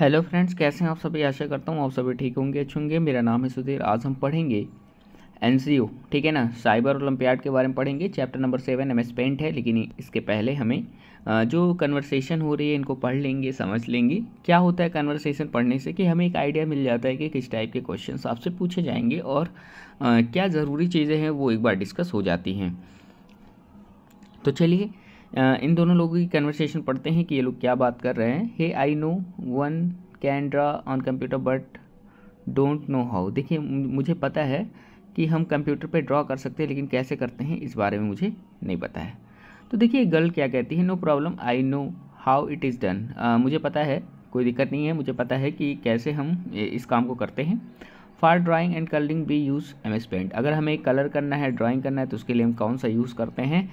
hello friends कैसे हैं आप सभी आशा करता हूँ आप सभी ठीक होंगे अच्छे होंगे मेरा नाम है सुधीर आज हम पढ़ेंगे एन ठीक है ना साइबर ओलंपियाड के बारे में पढ़ेंगे chapter number seven M S paint है लेकिन इसके पहले हमें जो कन्वर्सेशन हो रही है इनको पढ़ लेंगे समझ लेंगे क्या होता है कन्वर्सेशन पढ़ने से कि हमें एक आइडिया मिल जाता है कि किस टाइप के क्वेश्चन आपसे पूछे जाएंगे और क्या ज़रूरी चीज़ें हैं वो एक बार डिस्कस हो जाती हैं तो चलिए इन दोनों लोगों की कन्वर्सेशन पढ़ते हैं कि ये लोग क्या बात कर रहे हैं hey I know one can draw on computer but don't know how देखिए मुझे पता है कि हम कंप्यूटर पे ड्रॉ कर सकते हैं लेकिन कैसे करते हैं इस बारे में मुझे नहीं पता है तो देखिए गर्ल क्या कहती है no problem I know how it is done मुझे पता है कोई दिक्कत नहीं है मुझे पता है कि कैसे हम इस काम को करते हैं for drawing and colouring we use M S paint अगर हमें कलर करना है ड्राइंग करना है तो उसके लिए हम कौन सा यूज़ करते हैं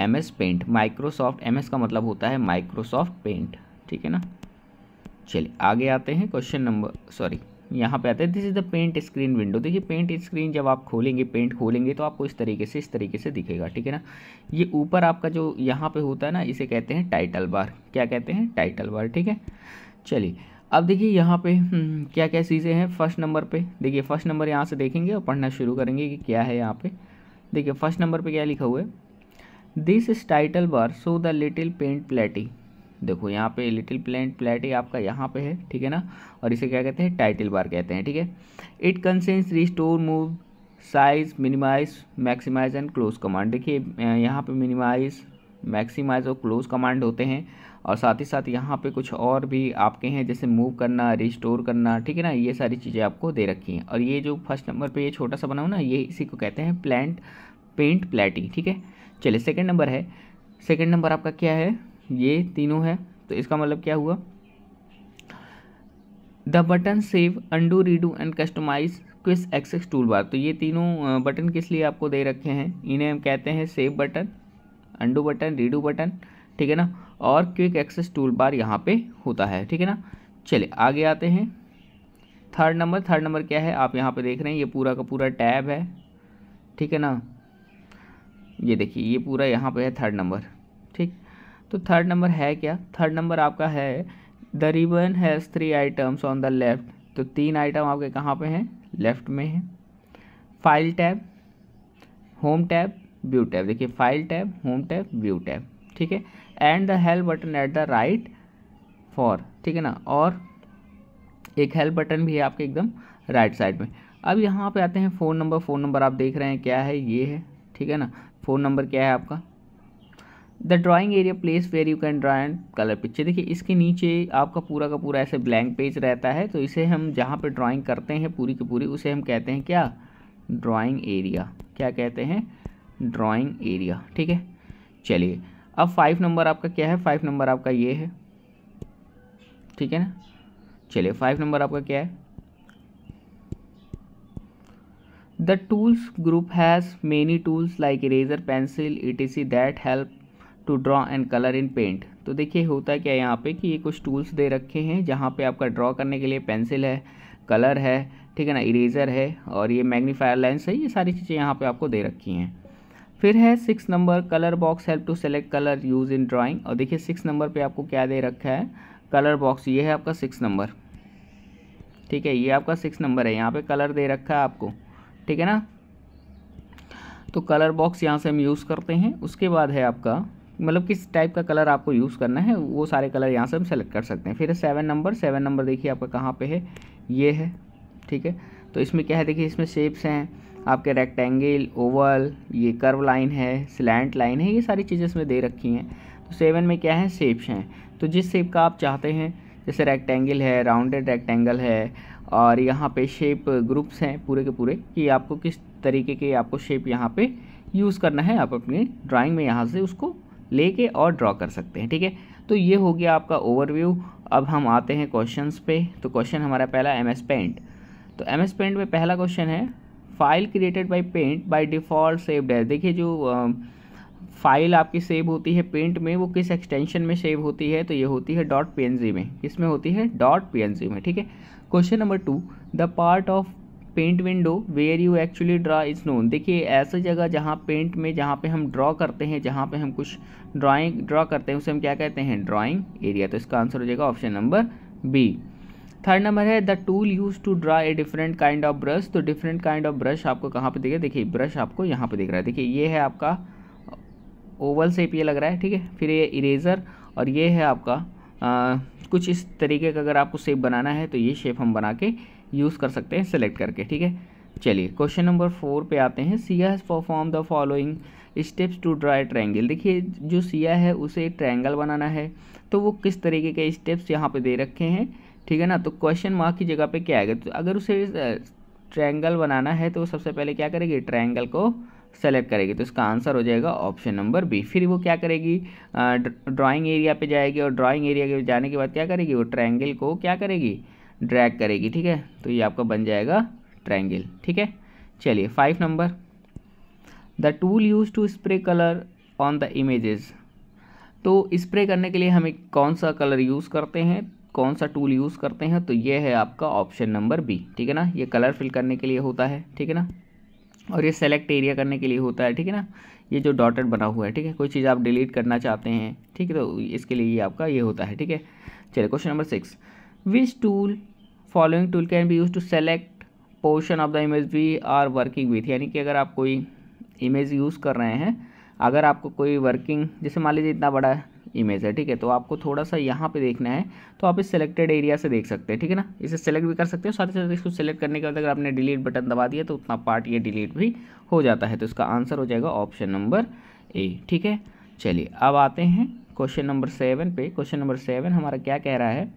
M S paint Microsoft M S का मतलब होता है माइक्रोसॉफ्ट पेंट ठीक है ना चलिए आगे आते हैं क्वेश्चन नंबर सॉरी यहाँ पे आते हैं this is the paint screen window देखिए पेंट स्क्रीन जब आप खोलेंगे पेंट खोलेंगे तो आपको इस तरीके से इस तरीके से दिखेगा ठीक है ना ये ऊपर आपका जो यहाँ पे होता है ना इसे कहते हैं टाइटल बार क्या कहते हैं टाइटल बार ठीक है चलिए अब देखिए यहाँ पे हम्म, क्या क्या चीज़ें हैं फर्स्ट नंबर पे देखिए फर्स्ट नंबर यहाँ से देखेंगे और पढ़ना शुरू करेंगे कि क्या है यहाँ पे देखिए फर्स्ट नंबर पे क्या लिखा हुआ है this is title bar so the little paint palette देखो यहाँ पे लिटिल प्लेंट प्लेटी आपका यहाँ पे है ठीक है ना और इसे क्या कहते हैं टाइटल बार कहते हैं ठीक है it consists restore move size minimize maximize and close command देखिए यहाँ पे मिनिमाइज मैक्सिमाइज और क्लोज कमांड होते हैं और साथ ही साथ यहाँ पे कुछ और भी आपके हैं जैसे मूव करना रिस्टोर करना ठीक है ना ये सारी चीज़ें आपको दे रखी हैं और ये जो फर्स्ट नंबर पे ये छोटा सा बना हो ना ये इसी को कहते हैं प्लांट पेंट प्लेटी ठीक है चलिए सेकेंड नंबर है सेकेंड नंबर आपका क्या है ये तीनों है तो इसका मतलब क्या हुआ the button save undo redo and customize quick access tool bar तो ये तीनों बटन किस लिए आपको दे रखे हैं इन्हें हम कहते हैं save button undo button redo button ठीक है ना और क्विक एक्सेस टूल बार यहाँ पे होता है ठीक है ना चलिए आगे आते हैं थर्ड नंबर थर्ड नंबर क्या है आप यहाँ पे देख रहे हैं ये पूरा का पूरा टैब है ठीक है ना ये देखिए ये पूरा यहाँ पे है थर्ड नंबर ठीक तो थर्ड नंबर है क्या थर्ड नंबर आपका है the ribbon has three items on the left तो तीन आइटम आपके कहाँ पे हैं लेफ्ट में है file tab home tab view tab देखिए file tab home tab view tab ठीक है and the help button at the right for ठीक है ना और एक हेल्प बटन भी है आपके एकदम राइट साइड में अब यहाँ पे आते हैं फ़ोन नंबर फ़ोन नंबर आप देख रहे हैं क्या है ये है ठीक है ना फोन नंबर क्या है आपका the drawing area place where you can draw and colour picture देखिए इसके नीचे आपका पूरा का पूरा ऐसे ब्लैंक पेज रहता है तो इसे हम जहाँ पर ड्राॅइंग करते हैं पूरी की पूरी उसे हम कहते हैं क्या ड्राॅइंग एरिया क्या कहते हैं ड्राइंग एरिया ठीक है चलिए अब फाइव नंबर आपका क्या है फाइव नंबर आपका ये है ठीक है ना चलिए फाइव नंबर आपका क्या है tools group has many tools like eraser pencil it is see that help to draw and colour in paint तो देखिए होता क्या है यहाँ पे कि ये कुछ टूल्स दे रखे हैं जहाँ पे आपका ड्रॉ करने के लिए पेंसिल है कलर है ठीक है ना इरेजर है और ये मैग्नीफायर लेंस है ये सारी चीज़ें यहाँ पे आपको दे रखी हैं फिर है six number colour box help to select colour use in drawing और देखिए सिक्स नंबर पे आपको क्या दे रखा है कलर बॉक्स ये है आपका सिक्स नंबर ठीक है ये आपका सिक्स नंबर है यहाँ पे कलर दे रखा है आपको ठीक है ना तो कलर बॉक्स यहाँ से हम यूज़ करते हैं उसके बाद है आपका मतलब किस टाइप का कलर आपको यूज़ करना है वो सारे कलर यहाँ से हम सेलेक्ट कर सकते हैं फिर सेवन नंबर सेवन नंबर देखिए आपका कहाँ पे है ये है ठीक है तो इसमें क्या है देखिए इसमें शेप्स हैं आपके रेक्टेंगल ओवल ये कर्व लाइन है स्लैंट लाइन है ये सारी चीज़ें इसमें दे रखी हैं तो सेवन में क्या है शेप्स हैं तो जिस शेप का आप चाहते हैं जैसे रेक्टेंगल है राउंडेड रेक्टेंगल है और यहाँ पे शेप ग्रुप्स हैं पूरे के पूरे कि आपको किस तरीके के आपको शेप यहाँ पे यूज़ करना है आप अपनी ड्राइंग में यहाँ से उसको लेके और ड्रॉ कर सकते हैं ठीक है तो ये हो गया आपका ओवरव्यू अब हम आते हैं क्वेश्चंस पे तो क्वेश्चन हमारा पहला एम एस पेंट तो एम एस पेंट में पहला क्वेश्चन है file created by paint by default saved as देखिए जो फाइल आपकी सेव होती है पेंट में वो किस एक्सटेंशन में सेव होती है तो ये होती है डॉट पी में किस में होती है डॉट पी में ठीक है question number two the part of paint window where you actually draw is known देखिए ऐसा जगह जहाँ पेंट में जहाँ पे हम ड्रॉ करते हैं जहाँ पे हम कुछ ड्राइंग ड्रा करते हैं उसे हम क्या कहते हैं ड्राइंग एरिया तो इसका आंसर हो जाएगा option number B third number है the tool use to draw a different kind of brush तो डिफरेंट काइंड ऑफ ब्रश आपको कहाँ पे दिखे देखिए ब्रश आपको यहाँ पे दिख रहा है देखिए ये है आपका ओवल सेप ये लग रहा है ठीक है फिर ये इरेजर और ये है आपका कुछ इस तरीके का अगर आपको शेप बनाना है तो ये शेप हम बना के यूज़ कर सकते हैं सेलेक्ट करके ठीक है चलिए क्वेश्चन नंबर फोर पे आते हैं Siya has perform the following steps to draw triangle देखिए जो सिया है उसे ट्रायंगल बनाना है तो वो किस तरीके के स्टेप्स यहाँ पे दे रखे हैं ठीक है ना तो क्वेश्चन मार्क की जगह पे क्या आएगा तो अगर उसे ट्रायंगल बनाना है तो सबसे पहले क्या करेगी ट्रायंगल को सेलेक्ट करेगी तो इसका आंसर हो जाएगा ऑप्शन नंबर बी फिर वो क्या करेगी ड्राइंग एरिया पे जाएगी और ड्राइंग एरिया के जाने के बाद क्या करेगी वो ट्रायंगल को क्या करेगी ड्रैग करेगी ठीक है तो ये आपका बन जाएगा ट्रायंगल ठीक है चलिए five number the tool use to spray colour on the images तो स्प्रे करने के लिए हमें कौन सा कलर यूज़ करते हैं कौन सा टूल यूज़ करते हैं तो ये है आपका ऑप्शन नंबर बी ठीक है ना ये कलर फिल करने के लिए होता है ठीक है ना और ये सेलेक्ट एरिया करने के लिए होता है ठीक है ना ये जो डॉटेड बना हुआ है ठीक है कोई चीज़ आप डिलीट करना चाहते हैं ठीक है तो इसके लिए ये आपका ये होता है ठीक है चलिए question number six which tool following tool can be use to select portion of the image we are working with यानी कि अगर आप कोई इमेज यूज़ कर रहे हैं अगर आपको कोई वर्किंग जैसे मान लीजिए इतना बड़ा इमेज है ठीक है तो आपको थोड़ा सा यहाँ पे देखना है तो आप इस सेलेक्टेड एरिया से देख सकते हैं ठीक है ना इसे सेलेक्ट भी कर सकते हैं साथ ही साथ इसको सेलेक्ट करने के बाद अगर आपने डिलीट बटन दबा दिया तो उतना पार्ट ये डिलीट भी हो जाता है तो इसका आंसर हो जाएगा ऑप्शन नंबर ए ठीक है चलिए अब आते हैं क्वेश्चन नंबर सेवन पे क्वेश्चन नंबर सेवन हमारा क्या कह रहा है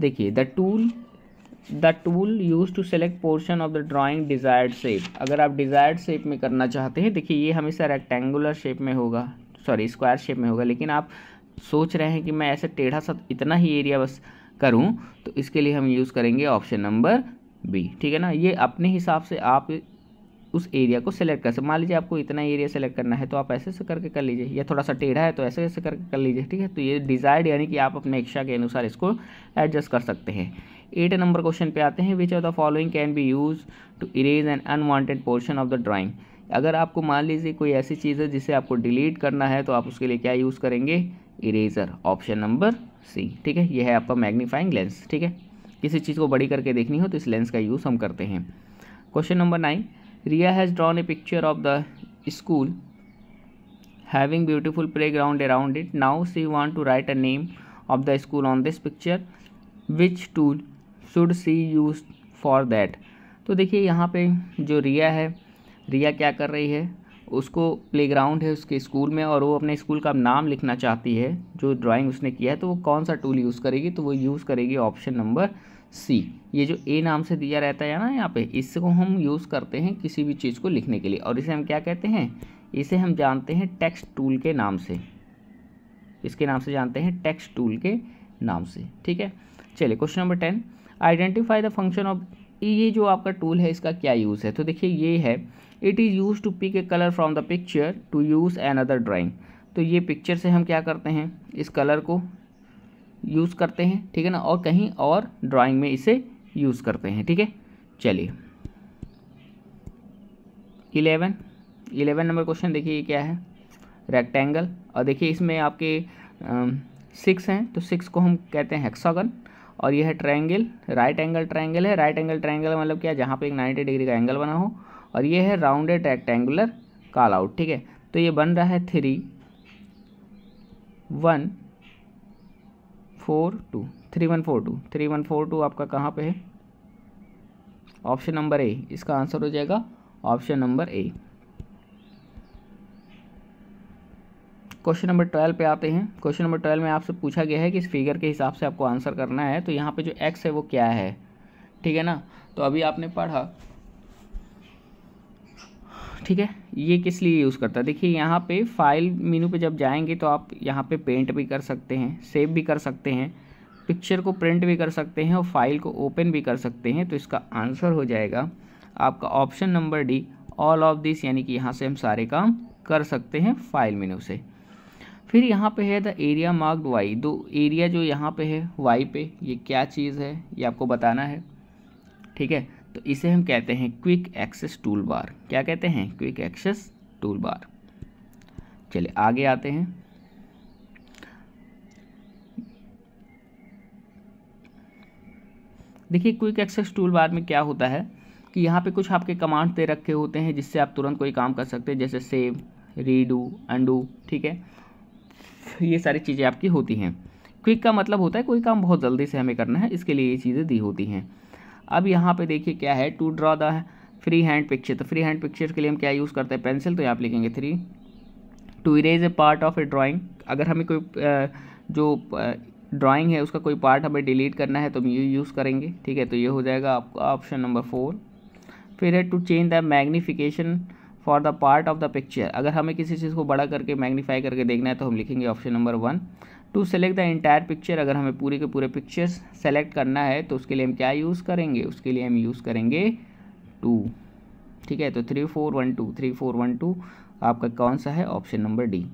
देखिए the tool the tool use to select portion of the drawing desired shape अगर आप डिज़ायर्ड शेप में करना चाहते हैं देखिए ये हमेशा रेक्टेंगुलर शेप में होगा सॉरी स्क्वायर शेप में होगा लेकिन आप सोच रहे हैं कि मैं ऐसे टेढ़ा सा इतना ही एरिया बस करूं तो इसके लिए हम यूज़ करेंगे ऑप्शन नंबर बी ठीक है ना ये अपने हिसाब से आप उस एरिया को सिलेक्ट कर सकते मान लीजिए आपको इतना एरिया सेलेक्ट करना है तो आप ऐसे ऐसे करके कर लीजिए या थोड़ा सा टेढ़ा है तो ऐसे ऐसे करके कर लीजिए ठीक है तो ये डिज़ायर्ड यानी कि आप अपने इच्छा के अनुसार इसको एडजस्ट कर सकते हैं एट नंबर क्वेश्चन पे आते हैं which of the following can be use to erase an unwanted portion of the drawing अगर आपको मान लीजिए कोई ऐसी चीज़ है जिसे आपको डिलीट करना है तो आप उसके लिए क्या यूज़ करेंगे इरेजर ऑप्शन नंबर सी ठीक है यह है आपका मैग्नीफाइंग लेंस ठीक है किसी चीज़ को बड़ी करके देखनी हो तो इस लेंस का यूज़ हम करते हैं question number nine Riya has drawn a picture of the school having beautiful play ground around it now she want to write a name of the school on this picture which tool should she use for that तो देखिए यहाँ पे जो रिया है रिया क्या कर रही है उसको प्लेग्राउंड है उसके स्कूल में और वो अपने स्कूल का नाम लिखना चाहती है जो ड्राइंग उसने किया है तो वो कौन सा टूल यूज़ करेगी तो वो यूज़ करेगी ऑप्शन नंबर सी ये जो ए नाम से दिया रहता है ना यहाँ पे इसको हम यूज़ करते हैं किसी भी चीज़ को लिखने के लिए और इसे हम क्या कहते हैं इसे हम जानते हैं टेक्स्ट टूल के नाम से इसके नाम से जानते हैं टेक्स्ट टूल के नाम से ठीक है चलिए question number ten identify the function of ये जो आपका टूल है इसका क्या यूज़ है तो देखिए ये है it is use to pick a colour from the picture to use another drawing तो ये पिक्चर से हम क्या करते हैं इस कलर को यूज़ करते हैं ठीक है ना और कहीं और ड्राइंग में इसे यूज़ करते हैं ठीक है चलिए इलेवन इलेवन नंबर क्वेश्चन देखिए ये क्या है रेक्टेंगल और देखिए इसमें आपके सिक्स हैं तो सिक्स को हम कहते हैं हेक्सागन और यह है ट्राइंगल राइट एंगल ट्राइंगल है राइट एंगल ट्राइंगल मतलब क्या जहाँ पे एक 90 डिग्री का एंगल बना हो और ये है राउंडेड रेक्टेंगुलर काल आउट ठीक है तो ये बन रहा है three one four two three one four two three one four two आपका कहाँ पे है ऑप्शन नंबर ए इसका आंसर हो जाएगा option number A question number twelve पे आते हैं क्वेश्चन नंबर ट्वेल्व में आपसे पूछा गया है कि इस फिगर के हिसाब से आपको आंसर करना है तो यहाँ पे जो एक्स है वो क्या है ठीक है ना तो अभी आपने पढ़ा ठीक है ये किस लिए यूज़ करता है देखिए यहाँ पे फाइल मीनू पे जब जाएंगे तो आप यहाँ पे पेंट भी कर सकते हैं सेव भी कर सकते हैं पिक्चर को प्रिंट भी कर सकते हैं और फाइल को ओपन भी कर सकते हैं तो इसका आंसर हो जाएगा आपका option number D all of this यानी कि यहाँ से हम सारे काम कर सकते हैं फाइल मेनू से फिर यहाँ पे है द एरिया मार्क्ड वाई दो एरिया जो यहाँ पे है वाई पे ये क्या चीज़ है ये आपको बताना है ठीक है तो इसे हम कहते हैं क्विक एक्सेस टूल बार क्या कहते हैं क्विक एक्सेस टूल बार चलिए आगे आते हैं देखिए क्विक एक्सेस टूल बार में क्या होता है कि यहाँ पे कुछ आपके कमांड दे रखे होते हैं जिससे आप तुरंत कोई काम कर सकते हैं जैसे सेव रीडू अंडू ठीक है ये सारी चीज़ें आपकी होती हैं क्विक का मतलब होता है कोई काम बहुत जल्दी से हमें करना है इसके लिए ये चीज़ें दी होती हैं अब यहाँ पे देखिए क्या है to draw the free hand picture तो फ्री हैंड पिक्चर के लिए हम क्या यूज़ करते हैं पेंसिल तो यहाँ पर लिखेंगे three to erase a part of a drawing अगर हमें कोई जो ड्राॅइंग है उसका कोई पार्ट हमें डिलीट करना है तो हम ये यूज़ करेंगे ठीक है तो ये हो जाएगा आपका ऑप्शन नंबर फोर फिर है to change the magnification for the part of the picture अगर हमें किसी चीज़ को बड़ा करके मैग्नीफाई करके देखना है तो हम लिखेंगे option number one to select the entire picture अगर हमें पूरे के पूरे पिक्चर्स सेलेक्ट करना है तो उसके लिए हम क्या यूज़ करेंगे उसके लिए हम यूज़ करेंगे टू ठीक है तो three four one two three four one two आपका कौन सा है ऑप्शन नंबर डी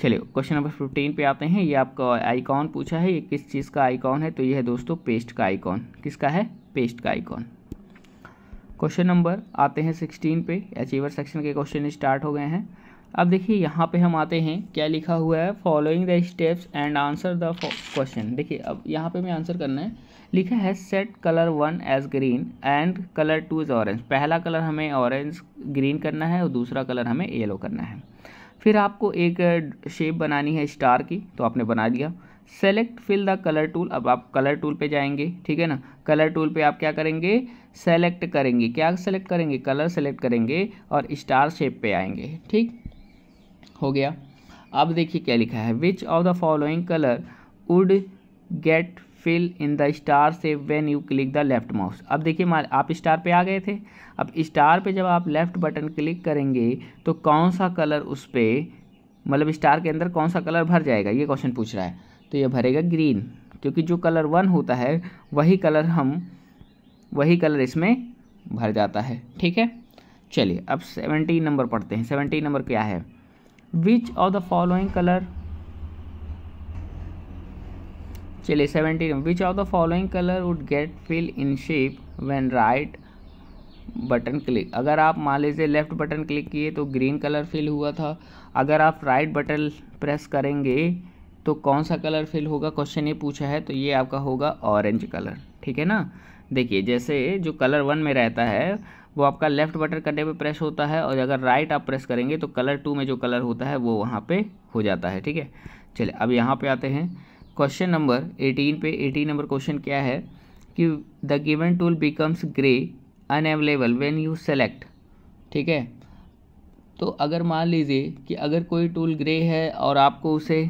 चलिए क्वेश्चन नंबर फिफ्टीन पे आते हैं ये आपका आईकॉन पूछा है ये किस चीज़ का आईकॉन है तो ये है दोस्तों पेस्ट का आईकॉन किसका है पेस्ट का आईकॉन क्वेश्चन नंबर आते हैं सिक्सटीन पे अचीवर सेक्शन के क्वेश्चन स्टार्ट हो गए हैं अब देखिए यहाँ पे हम आते हैं क्या लिखा हुआ है following the steps and answer the question देखिए अब यहाँ पे मैं आंसर करना है लिखा है set colour one as green and colour two is orange पहला कलर हमें ऑरेंज ग्रीन करना है और दूसरा कलर हमें येलो करना है फिर आपको एक शेप uh, बनानी है स्टार की तो आपने बना दिया select fill the colour tool अब आप कलर टूल पे जाएंगे ठीक है ना कलर टूल पे आप क्या करेंगे सेलेक्ट करेंगे क्या सेलेक्ट करेंगे कलर सेलेक्ट करेंगे और स्टार शेप पे आएंगे ठीक हो गया अब देखिए क्या लिखा है which of the following colour would get fill in the star shape when you click the left mouse अब देखिए आप स्टार पे आ गए थे अब स्टार पे जब आप लेफ्ट बटन क्लिक करेंगे तो कौन सा कलर उस पर मतलब स्टार के अंदर कौन सा कलर भर जाएगा ये क्वेश्चन पूछ रहा है तो ये भरेगा ग्रीन क्योंकि जो कलर वन होता है वही कलर हम वही कलर इसमें भर जाता है ठीक है चलिए अब सेवेंटीन नंबर पढ़ते हैं सेवेंटी नंबर क्या है which of the following colour चलिए seventy which of the following colour would get fill in shape when right button click अगर आप मान लीजिए लेफ्ट बटन क्लिक किए तो ग्रीन कलर फिल हुआ था अगर आप राइट बटन प्रेस करेंगे तो कौन सा कलर फिल होगा क्वेश्चन ये पूछा है तो ये आपका होगा ऑरेंज कलर ठीक है ना देखिए जैसे जो कलर वन में रहता है वो आपका लेफ्ट बटन करने पे प्रेस होता है और अगर राइट आप प्रेस करेंगे तो कलर टू में जो कलर होता है वो वहाँ पे हो जाता है ठीक है चलिए अब यहाँ पे आते हैं क्वेश्चन नंबर एटीन पे एटीन नंबर क्वेश्चन क्या है कि the given tool becomes grey unavailable when you select ठीक है तो अगर मान लीजिए कि अगर कोई टूल ग्रे है और आपको उसे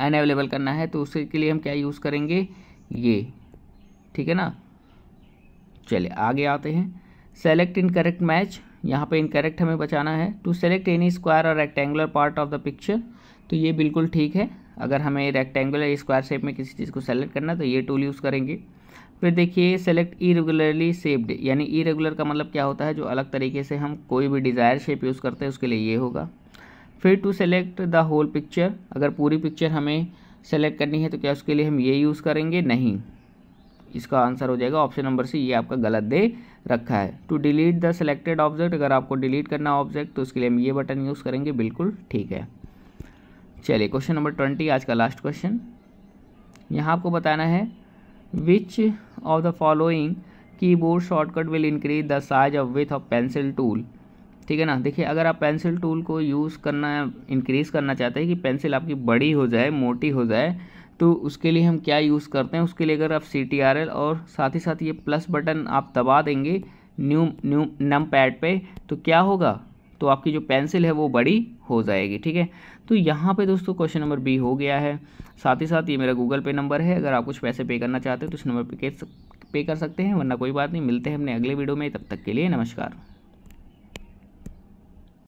एन अवेलेबल करना है तो उसके लिए हम क्या यूज़ करेंगे ये ठीक है ना चलिए आगे आते हैं सेलेक्ट इन करेक्ट मैच यहाँ पे करेक्ट हमें बचाना है टू सेलेक्ट एनी स्क्वायर और rectangular part of the picture तो ये बिल्कुल ठीक है अगर हमें रेक्टेंगुलर स्क्वायर शेप में किसी चीज़ को सेलेक्ट करना है तो ये टूल यूज़ करेंगे फिर देखिए सेलेक्ट इरेगुलरली शेप्ड यानी इरेगुलर का मतलब क्या होता है जो अलग तरीके से हम कोई भी डिज़ायर शेप यूज़ करते हैं उसके लिए ये होगा फिर to select the whole picture अगर पूरी पिक्चर हमें सेलेक्ट करनी है तो क्या उसके लिए हम ये यूज़ करेंगे नहीं इसका आंसर हो जाएगा ऑप्शन नंबर सी ये आपका गलत दे रखा है to delete the selected object अगर आपको डिलीट करना ऑब्जेक्ट तो उसके लिए हम ये बटन यूज़ करेंगे बिल्कुल ठीक है चलिए क्वेश्चन नंबर ट्वेंटी आज का लास्ट क्वेश्चन यहाँ आपको बताना है which of the following keyboard shortcut will increase the size of with of pencil tool ठीक है ना देखिए अगर आप पेंसिल टूल को यूज़ करना इंक्रीज़ करना चाहते हैं कि पेंसिल आपकी बड़ी हो जाए मोटी हो जाए तो उसके लिए हम क्या यूज़ करते हैं उसके लिए अगर आप सी टी आर एल और साथ ही साथ ये प्लस बटन आप दबा देंगे न्यू न्यू नम पैड पे तो क्या होगा तो आपकी जो पेंसिल है वो बड़ी हो जाएगी ठीक है तो यहाँ पे दोस्तों क्वेश्चन नंबर बी हो गया है साथ ही साथ ये मेरा गूगल पे नंबर है अगर आप कुछ पैसे पे करना चाहते हैं तो इस नंबर पे पे कर सकते हैं वरना कोई बात नहीं मिलते हैं अपने अगले वीडियो में तब तक के लिए नमस्कार